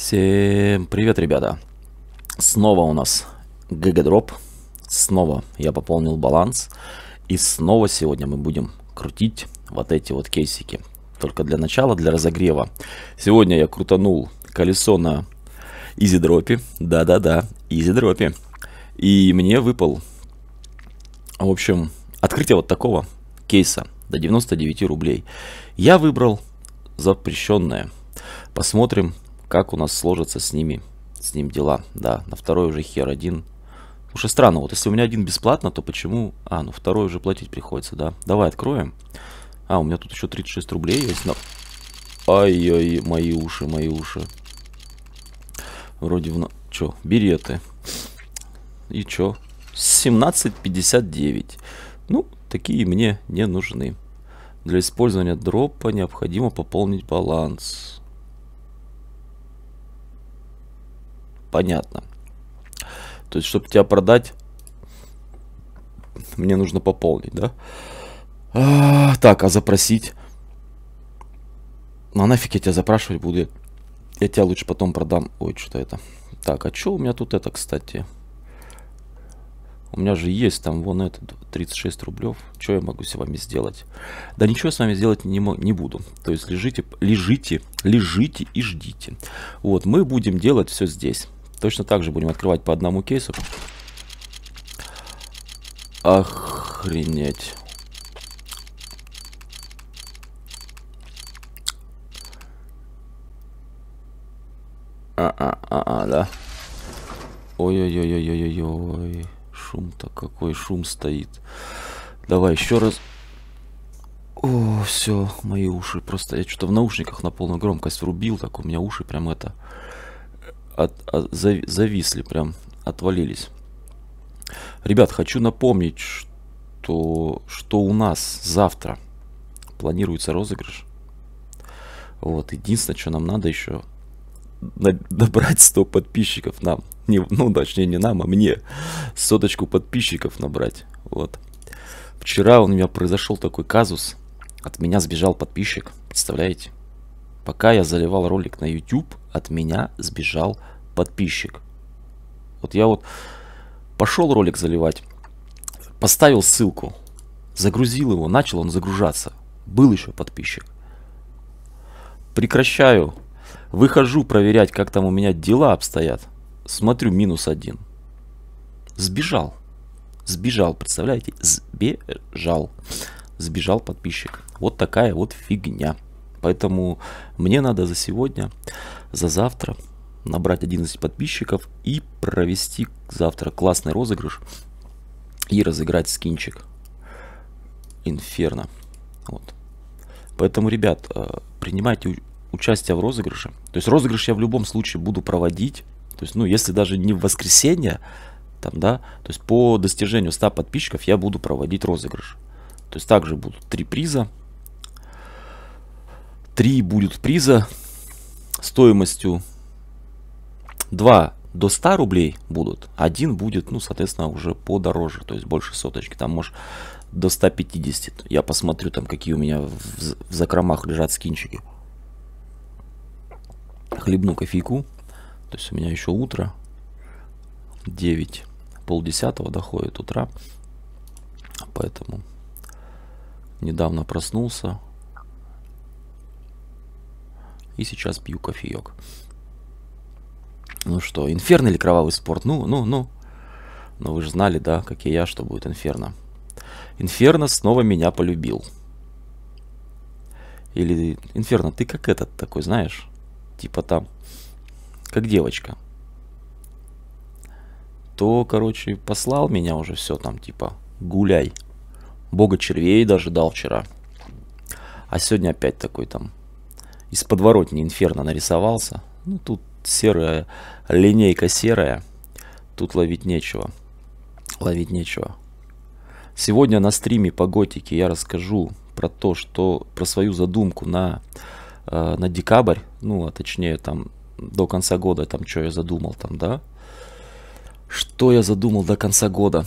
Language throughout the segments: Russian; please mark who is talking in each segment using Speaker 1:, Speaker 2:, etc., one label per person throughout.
Speaker 1: Всем привет, ребята. Снова у нас гигадроп. Снова я пополнил баланс. И снова сегодня мы будем крутить вот эти вот кейсики. Только для начала, для разогрева. Сегодня я крутанул колесо на изи-дропе. Да-да-да, изи-дропе. И мне выпал, в общем, открытие вот такого кейса до 99 рублей. Я выбрал запрещенное. Посмотрим, как у нас сложатся с ними, с ним дела. Да, на второй уже хер один. Уже странно, вот если у меня один бесплатно, то почему... А, ну второй уже платить приходится, да. Давай откроем. А, у меня тут еще 36 рублей есть, но... Ай-яй, мои уши, мои уши. Вроде в... Чё, береты. И чё? 17.59. Ну, такие мне не нужны. Для использования дропа необходимо пополнить баланс. понятно. То есть, чтобы тебя продать, мне нужно пополнить, да? А, так, а запросить? Ну, а нафиг я тебя запрашивать буду? Я, тебя лучше потом продам. Ой, что то это? Так, а что у меня тут это, кстати? У меня же есть там вон это 36 рублев. Что я могу с вами сделать? Да ничего с вами сделать не, не буду. То есть лежите, лежите, лежите и ждите. Вот, мы будем делать все здесь. Точно так же будем открывать по одному кейсу. Охренеть. А-а-а, да. Ой-ой-ой-ой-ой-ой. Шум-то какой, шум стоит. Давай еще раз. О, все, мои уши. Просто я что-то в наушниках на полную громкость врубил, так у меня уши прям это от, от, зависли, прям отвалились. Ребят, хочу напомнить, что, что у нас завтра планируется розыгрыш. Вот, единственное, что нам надо еще набрать 100 подписчиков нам. Не, ну, точнее, не нам, а мне. Соточку подписчиков набрать. Вот. Вчера у меня произошел такой казус. От меня сбежал подписчик. Представляете? Пока я заливал ролик на YouTube, от меня сбежал подписчик. Вот я вот пошел ролик заливать, поставил ссылку, загрузил его, начал он загружаться. Был еще подписчик. Прекращаю. Выхожу проверять, как там у меня дела обстоят. Смотрю, минус один. Сбежал. Сбежал, представляете? Сбежал. Сбежал подписчик. Вот такая вот фигня. Поэтому мне надо за сегодня, за завтра набрать 11 подписчиков и провести завтра классный розыгрыш и разыграть скинчик Инферно. Вот. Поэтому, ребят, э, принимайте участие в розыгрыше. То есть розыгрыш я в любом случае буду проводить. То есть, ну, если даже не в воскресенье, там, да, то есть по достижению 100 подписчиков я буду проводить розыгрыш. То есть также будут три приза три будет приза стоимостью 2 до 100 рублей будут, один будет, ну, соответственно, уже подороже, то есть больше соточки, там, может, до 150. Я посмотрю, там, какие у меня в, в закромах лежат скинчики. Хлебну кофейку, то есть у меня еще утро, 9, полдесятого доходит утра, поэтому недавно проснулся, и сейчас пью кофеек. Ну что, инферно или кровавый спорт? Ну, ну, ну. Но вы же знали, да, как и я, что будет инферно. Инферно снова меня полюбил. Или Инферно, ты как этот такой, знаешь? Типа там, как девочка. То, короче, послал меня уже все там, типа, гуляй. Бога червей даже дал вчера. А сегодня опять такой там, из подворотни Инферно нарисовался. Ну, тут серая, линейка серая. Тут ловить нечего. Ловить нечего. Сегодня на стриме по готике я расскажу про то, что про свою задумку на, э, на декабрь, ну, а точнее там до конца года, там, что я задумал там, да? Что я задумал до конца года?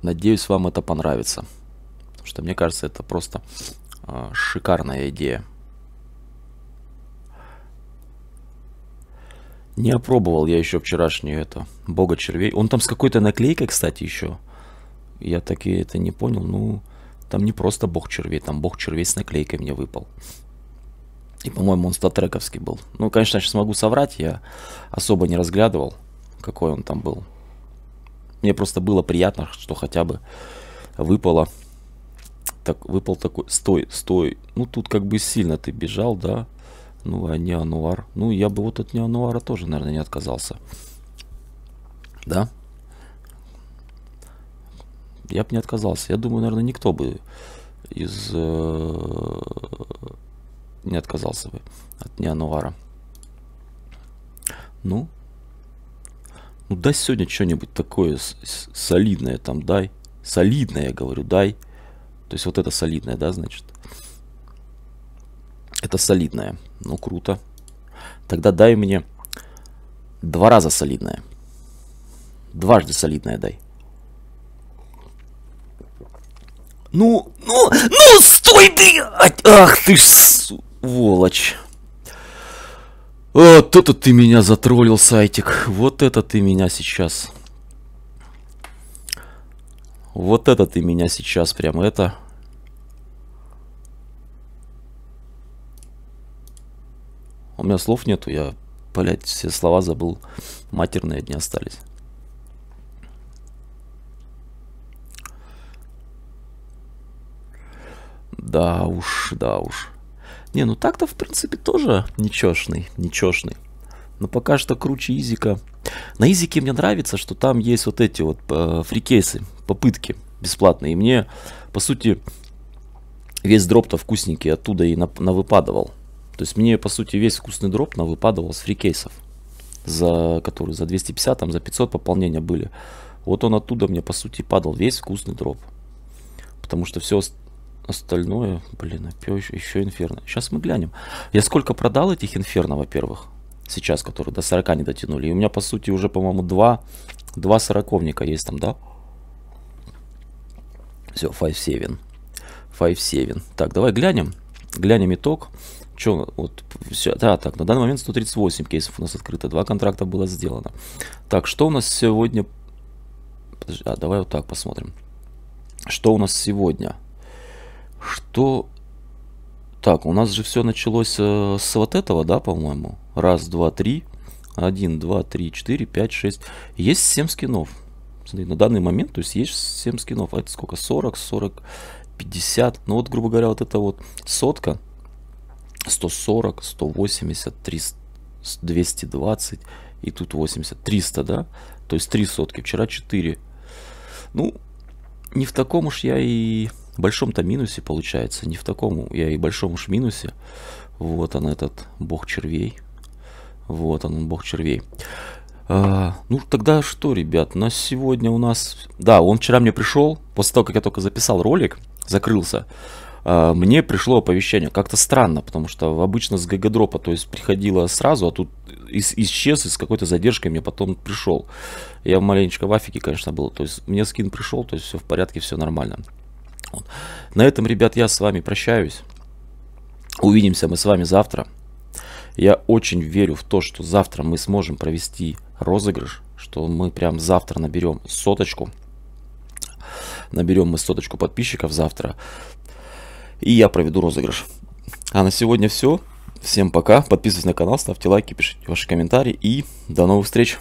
Speaker 1: Надеюсь, вам это понравится. Потому что мне кажется, это просто а, шикарная идея. Не опробовал я еще вчерашнюю это. Бога червей. Он там с какой-то наклейкой, кстати, еще. Я так и это не понял. Ну, там не просто бог червей, там бог червей с наклейкой мне выпал. И, по-моему, он статрековский был. Ну, конечно, сейчас могу соврать, я особо не разглядывал, какой он там был. Мне просто было приятно, что хотя бы выпало так, выпал такой, стой, стой. Ну, тут как бы сильно ты бежал, да. Ну, а не Ануар. Ну, я бы вот от не Ануара тоже, наверное, не отказался. Да? Я бы не отказался. Я думаю, наверное, никто бы из... Э, не отказался бы от не Ануара. Ну, ну дай сегодня что-нибудь такое солидное там, дай. Солидное, я говорю, дай. То есть вот это солидное, да, значит? Это солидное. Ну, круто. Тогда дай мне два раза солидное. Дважды солидное дай. Ну, ну, ну, стой, блядь! Ах ты ж, сволочь. Вот это ты меня затроллил, сайтик. Вот это ты меня сейчас. Вот это ты меня сейчас прям это... У меня слов нету, я, блядь, все слова забыл. Матерные одни остались. Да уж, да уж. Не, ну так-то, в принципе, тоже ничешный, ничешный. Но пока что круче Изика. На Изике мне нравится, что там есть вот эти вот э, фрикейсы, попытки бесплатные. И мне, по сути, весь дроп-то вкусненький оттуда и на, выпадывал. То есть мне, по сути, весь вкусный дроп на выпадывал с фрикейсов, за, которые за 250, там, за 500 пополнения были. Вот он оттуда мне, по сути, падал весь вкусный дроп. Потому что все остальное, блин, еще, а еще инферно. Сейчас мы глянем. Я сколько продал этих инферно, во-первых, сейчас, которые до 40 не дотянули. И у меня, по сути, уже, по-моему, два, два сороковника есть там, да? Все, 5-7. 5-7. Так, давай глянем. Глянем итог. Что вот, все, да, так, на данный момент 138 кейсов у нас открыто, два контракта было сделано. Так, что у нас сегодня... Подожди, а, давай вот так посмотрим. Что у нас сегодня? Что... Так, у нас же все началось э, с вот этого, да, по-моему? Раз, два, три. один два три четыре пять шесть Есть семь скинов. Смотри, на данный момент, то есть есть семь скинов. А это сколько? 40, 40, 50. Ну вот, грубо говоря, вот это вот сотка. 140, 180, 300, 220 и тут 80, 300, да? То есть 3 сотки, вчера 4. Ну, не в таком уж я и большом-то минусе получается, не в таком я и большом уж минусе. Вот он этот бог червей. Вот он, бог червей. А, ну тогда что, ребят, на сегодня у нас... Да, он вчера мне пришел, после того, как я только записал ролик, закрылся. А, мне пришло оповещение. Как-то странно, потому что обычно с гг то есть приходило сразу, а тут ис- исчез и с какой-то задержкой мне потом пришел. Я маленечко в афике, конечно, был. То есть мне скин пришел, то есть все в порядке, все нормально. Вот. На этом, ребят, я с вами прощаюсь. Увидимся мы с вами завтра. Я очень верю в то, что завтра мы сможем провести розыгрыш, что мы прям завтра наберем соточку. Наберем мы соточку подписчиков завтра и я проведу розыгрыш. А на сегодня все. Всем пока. Подписывайтесь на канал, ставьте лайки, пишите ваши комментарии и до новых встреч.